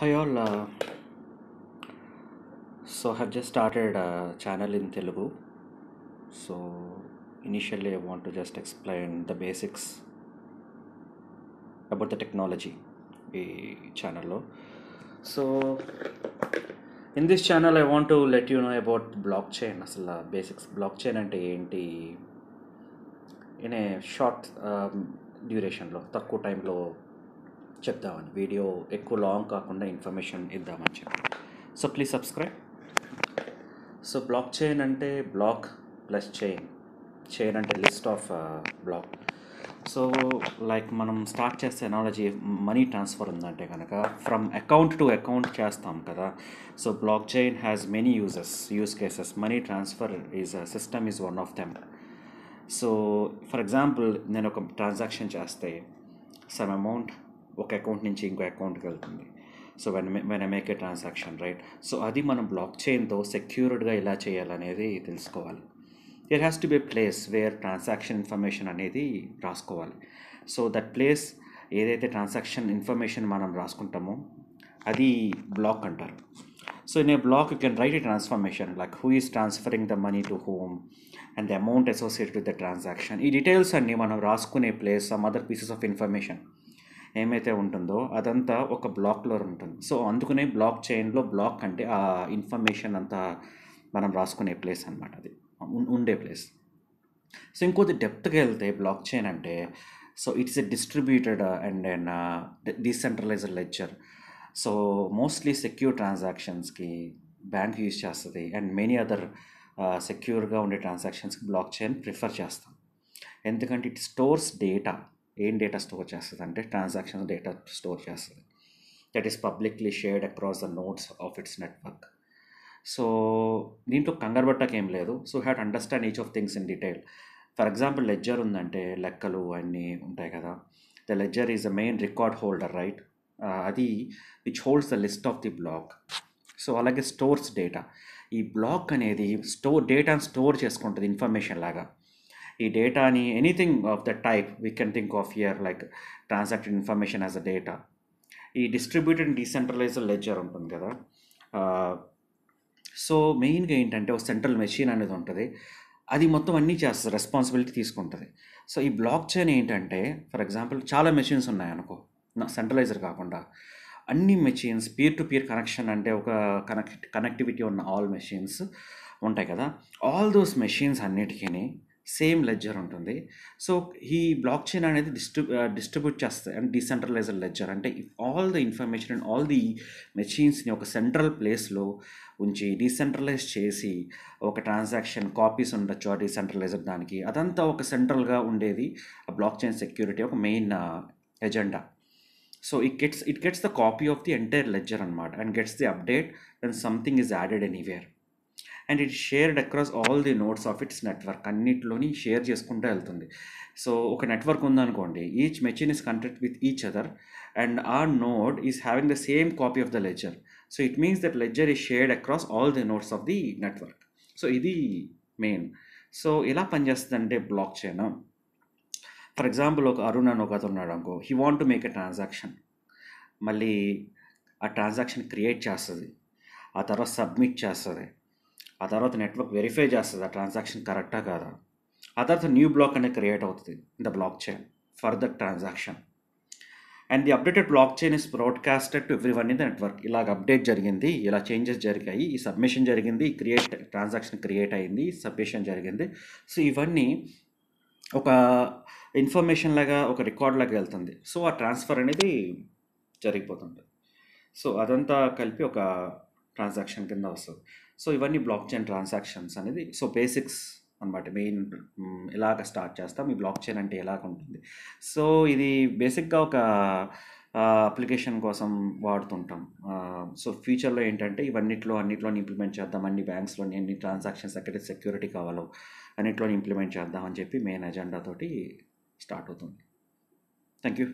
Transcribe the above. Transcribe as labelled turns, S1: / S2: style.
S1: high all so have just started channel in Telugu so initially I want to just explain the basics about the technology ఈ ఛానల్లో so in this channel I want to let you know about blockchain అసలు basics blockchain అంటే ఏంటి in a short డ్యూరేషన్లో తక్కువ టైంలో చెప్దామని video ఎక్కువ long కాకుండా ఇన్ఫర్మేషన్ ఇద్దామని చెప్పి so please subscribe so blockchain అంటే బ్లాక్ ప్లస్ చైన్ చైన్ అంటే list of block so like మనం స్టార్ట్ చేసే ఎనాలజీ మనీ ట్రాన్స్ఫర్ ఉందంటే కనుక ఫ్రమ్ అకౌంట్ టు అకౌంట్ చేస్తాం కదా so blockchain has many uses use cases money transfer is system is one of them so for example నేను ఒక transaction చేస్తే some amount ఒక అకౌంట్ నుంచి ఇంకో అకౌంట్కి వెళ్తుంది so when when I make a transaction right so అది మనం బ్లాక్ చైన్తో సెక్యూర్డ్గా ఇలా చేయాలనేది తెలుసుకోవాలి there has to be place where transaction information అనేది రాసుకోవాలి సో దట్ ప్లేస్ ఏదైతే ట్రాన్సాక్షన్ ఇన్ఫర్మేషన్ మనం రాసుకుంటామో అది బ్లాక్ అంటారు so in a block you can write a transformation like who is transferring the money to whom and the amount associate with the transaction ఈ details అన్నీ మనం రాసుకునే place some other pieces of information ఏమైతే ఉంటుందో అదంతా ఒక బ్లాక్లో ఉంటుంది సో అందుకనే బ్లాక్ చైన్లో బ్లాక్ అంటే ఆ ఇన్ఫర్మేషన్ అంతా మనం రాసుకునే ప్లేస్ అనమాట అది ఉండే ప్లేస్ సో ఇంకోది డెప్త్కి వెళ్తే బ్లాక్ చైన్ అంటే so it's a distributed and and decentralized ledger so mostly secure ట్రాన్సాక్షన్స్కి బ్యాంక్ యూజ్ చేస్తుంది అండ్ మెనీ అదర్ సెక్యూర్గా ఉండే ట్రాన్సాక్షన్స్కి బ్లాక్ చైన్ ప్రిఫర్ చేస్తాం ఎందుకంటే ఇట్ స్టోర్స్ డేటా ఏం డేటా స్టోర్ చేస్తుంది అంటే ట్రాన్సాక్షన్ డేటా స్టోర్ చేస్తుంది that is publicly shared across the nodes of its network so దీంట్లో కంగారు ఏం లేదు so hat understand each of things in detail for example ledger ఉందంటే లెక్కలు అన్నీ ఉంటాయి కదా the ledger is the main record holder right అది which holds the list of the block so అలాగే స్టోర్స్ డేటా ఈ బ్లాక్ అనేది స్టోర్ డేటాను స్టోర్ చేసుకుంటుంది ఇన్ఫర్మేషన్ లాగా ఈ డేటాని anything of the type we can think of here like transaction information as a data ఈ డిస్ట్రిబ్యూటెడ్ డీసెంట్రలైజ్డ్ లెజర్ ఉంటుంది కదా సో మెయిన్గా ఏంటంటే ఒక సెంట్రల్ మెషిన్ అనేది ఉంటుంది అది మొత్తం అన్నీ చేస్తుంది రెస్పాన్సిబిలిటీ తీసుకుంటుంది సో ఈ బ్లాక్ చైన్ ఏంటంటే ఫర్ ఎగ్జాంపుల్ చాలా మెషిన్స్ ఉన్నాయనుకో సెంట్రలైజర్ కాకుండా అన్ని machines peer to peer connection అంటే ఒక కనెక్ట్ కనెక్టివిటీ ఉన్న ఆల్ మెషిన్స్ ఉంటాయి కదా ఆల్ దోస్ మెషిన్స్ అన్నిటికీ సేమ్ లెడ్జర్ ఉంటుంది సో ఈ బ్లాక్ చైన్ అనేది డిస్ట్రి డిస్ట్రిబ్యూట్ చేస్తాయి అండ్ డీసెంట్రలైజ్డ్ లెడ్జర్ అంటే all the information and all the మెషిన్స్ని ఒక సెంట్రల్ ప్లేస్లో ఉంచి డీసెంట్రలైజ్ చేసి ఒక ట్రాన్సాక్షన్ కాపీస్ ఉండొచ్చు ఆ డీసెంట్రలైజ్డ్ దానికి అదంతా ఒక సెంట్రల్గా ఉండేది బ్లాక్ చైన్ సెక్యూరిటీ ఒక main agenda so it gets it gets the copy of the entire ledger అనమాట and gets the update and something is added anywhere and it shared across all the nodes of its network అన్నిటిలోని share చేసుకుంటూ వెళ్తుంది so ఒక network ఉందనుకోండి each machine is connected with each other and ఆ node is having the same copy of the ledger so it means that ledger is shared across all the nodes of the network so ఇది main so ఎలా పనిచేస్తుంది అంటే black blockchain for example ఒక అరుణ్ అని ఒక అతను ఉన్నాడు అనుకో he want to make a transaction మళ్ళీ ఆ ట్రాన్సాక్షన్ క్రియేట్ చేస్తుంది ఆ తర్వాత సబ్మిట్ చేస్తుంది ఆ తర్వాత నెట్వర్క్ వెరిఫై చేస్తుంది ఆ ట్రాన్సాక్షన్ కరెక్టా కాదా ఆ తర్వాత న్యూ బ్లాక్ అనేది క్రియేట్ అవుతుంది the blockchain for the transaction and the updated blockchain is broadcasted to everyone in the network ఇలాగ అప్డేట్ జరిగింది ఇలా చేంజెస్ జరిగాయి ఈ సబ్మిషన్ జరిగింది క్రియేట్ ట్రాన్సాక్షన్ క్రియేట్ అయింది సబ్మిషన్ జరిగింది సో ఇవన్నీ ఒక ఇన్ఫర్మేషన్ లాగా ఒక రికార్డ్ లాగా వెళ్తుంది సో ఆ ట్రాన్స్ఫర్ అనేది జరిగిపోతుంది సో అదంతా కలిపి ఒక ట్రాన్సాక్షన్ కింద వస్తుంది సో ఇవన్నీ బ్లాక్ చైన్ ట్రాన్సాక్షన్స్ అనేది సో బేసిక్స్ అనమాట మెయిన్ ఇలాగ స్టార్ట్ చేస్తాం ఈ బ్లాక్ చైన్ అంటే ఎలాగ ఉంటుంది సో ఇది బేసిక్గా ఒక అప్లికేషన్ కోసం వాడుతుంటాం సో ఫ్యూచర్లో ఏంటంటే ఇవన్నిట్లో అన్నిట్లో ఇంప్లిమెంట్ చేద్దాం అన్ని బ్యాంక్స్లోని అన్ని ట్రాన్సాక్షన్స్ ఎక్కడ సెక్యూరిటీ కావాలో అన్నిట్లో ఇంప్లిమెంట్ చేద్దామని చెప్పి మెయిన్ ఎజెండాతోటి స్టార్ట్ అవుతుంది థ్యాంక్ యూ